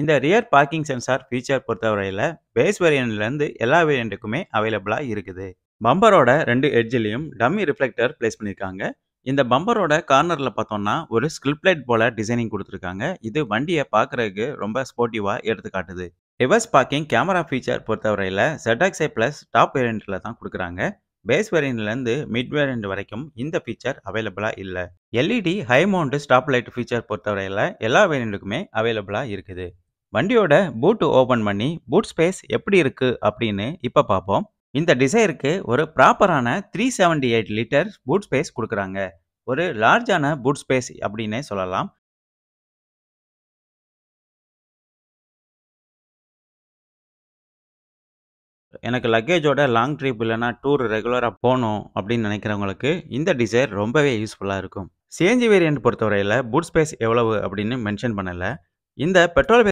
இந்த rear parking sensor feature பொறுத்தவரையில் base வேரியன்ட்லேருந்து எல்லா வேரியண்ட்டுக்குமே அவைலபிளாக இருக்குது பம்பரோட ரெண்டு எட்ஜிலையும் டம்மி ரிஃப்ளெக்டர் பிளேஸ் பண்ணியிருக்காங்க இந்த பம்பரோட கார்னரில் பார்த்தோம்னா ஒரு ஸ்கில்ப்லைட் போல டிசைனிங் கொடுத்துருக்காங்க இது வண்டியை பார்க்குறதுக்கு ரொம்ப ஸ்போர்ட்டிவாக எடுத்துக்காட்டுது ரிவர்ஸ் பார்க்கிங் கேமரா ஃபீச்சர் பொறுத்தவரையில் செட்டாக்ஸை ப்ளஸ் டாப் வேரியண்ட்டில் தான் கொடுக்குறாங்க பேஸ் வேரியண்ட்லேருந்து மிட் வேரியண்ட் வரைக்கும் இந்த ஃபீச்சர் அவைலபிளாக இல்லை LED high mount stop light feature பொறுத்தவரையில் எல்லா வேரியண்ட்டுக்குமே அவைலபிளாக இருக்குது வண்டியோட பூட்டு ஓப்பன் பண்ணி பூட் ஸ்பேஸ் எப்படி இருக்குது அப்படின்னு இப்போ பார்ப்போம் இந்த டிசைருக்கு ஒரு ப்ராப்பரான three seventy eight litre boot space கொடுக்குறாங்க ஒரு லார்ஜான பூட் ஸ்பேஸ் அப்படின்னே சொல்லலாம் எனக்கு லக்கேஜோட லாங் ட்ரிப் இல்லைனா டூர் ரெகுலராக போகணும் அப்படின்னு நினைக்கிறவங்களுக்கு இந்த டிசைர் ரொம்பவே யூஸ்ஃபுல்லாக இருக்கும் சிஎன்ஜி வேரியன்ட் பொறுத்தவரையில் பூட் ஸ்பேஸ் எவ்வளவு அப்படின்னு மென்ஷன் பண்ணலை இந்த பெட்ரோல்